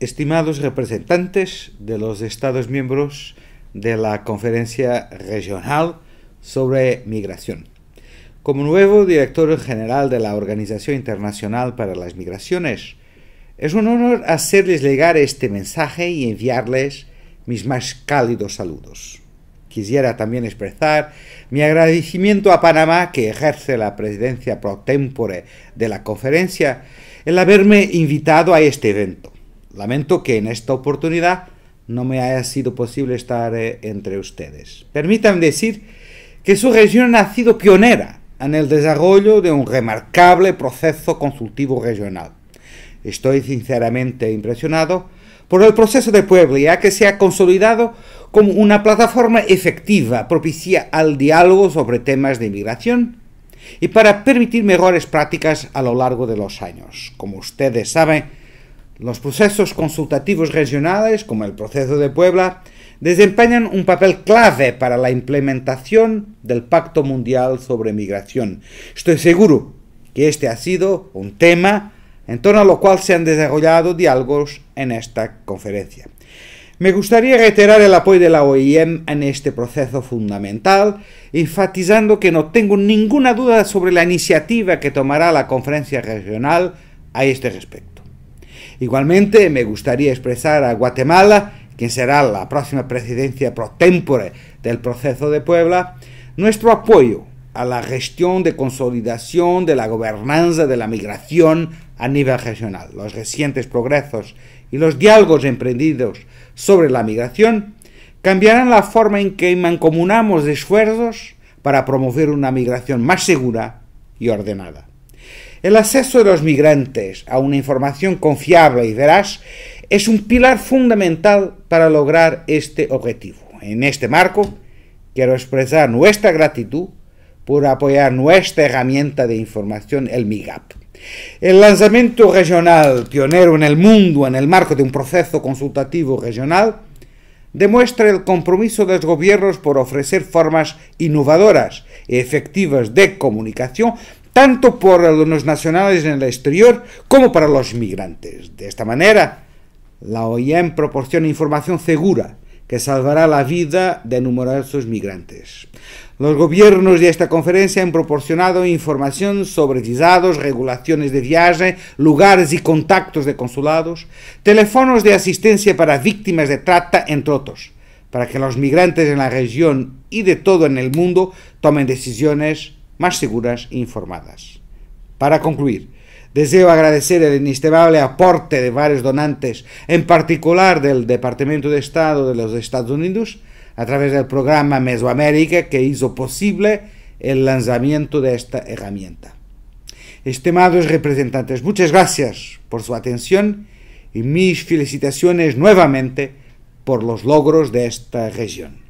Estimados representantes de los Estados miembros de la Conferencia Regional sobre Migración, como nuevo director general de la Organización Internacional para las Migraciones, es un honor hacerles llegar este mensaje y enviarles mis más cálidos saludos. Quisiera también expresar mi agradecimiento a Panamá, que ejerce la presidencia pro tempore de la conferencia, el haberme invitado a este evento. Lamento que en esta oportunidad no me haya sido posible estar eh, entre ustedes. Permítanme decir que su región ha sido pionera en el desarrollo de un remarcable proceso consultivo regional. Estoy sinceramente impresionado por el proceso de Puebla que se ha consolidado como una plataforma efectiva propicia al diálogo sobre temas de inmigración y para permitir mejores prácticas a lo largo de los años. Como ustedes saben, los procesos consultativos regionales, como el proceso de Puebla, desempeñan un papel clave para la implementación del Pacto Mundial sobre Migración. Estoy seguro que este ha sido un tema en torno al cual se han desarrollado diálogos en esta conferencia. Me gustaría reiterar el apoyo de la OIM en este proceso fundamental, enfatizando que no tengo ninguna duda sobre la iniciativa que tomará la conferencia regional a este respecto. Igualmente, me gustaría expresar a Guatemala, quien será la próxima presidencia pro tempore del proceso de Puebla, nuestro apoyo a la gestión de consolidación de la gobernanza de la migración a nivel regional. Los recientes progresos y los diálogos emprendidos sobre la migración cambiarán la forma en que mancomunamos esfuerzos para promover una migración más segura y ordenada. El acceso de los migrantes a una información confiable y veraz es un pilar fundamental para lograr este objetivo. En este marco, quiero expresar nuestra gratitud por apoyar nuestra herramienta de información, el MIGAP. El lanzamiento regional, pionero en el mundo en el marco de un proceso consultativo regional, demuestra el compromiso de los gobiernos por ofrecer formas innovadoras y efectivas de comunicación tanto por los nacionales en el exterior como para los migrantes. De esta manera, la OIM proporciona información segura que salvará la vida de numerosos migrantes. Los gobiernos de esta conferencia han proporcionado información sobre visados, regulaciones de viaje, lugares y contactos de consulados, teléfonos de asistencia para víctimas de trata, entre otros, para que los migrantes en la región y de todo en el mundo tomen decisiones más seguras e informadas. Para concluir, deseo agradecer el inestimable aporte de varios donantes, en particular del Departamento de Estado de los Estados Unidos, a través del programa Mesoamérica que hizo posible el lanzamiento de esta herramienta. Estimados representantes, muchas gracias por su atención y mis felicitaciones nuevamente por los logros de esta región.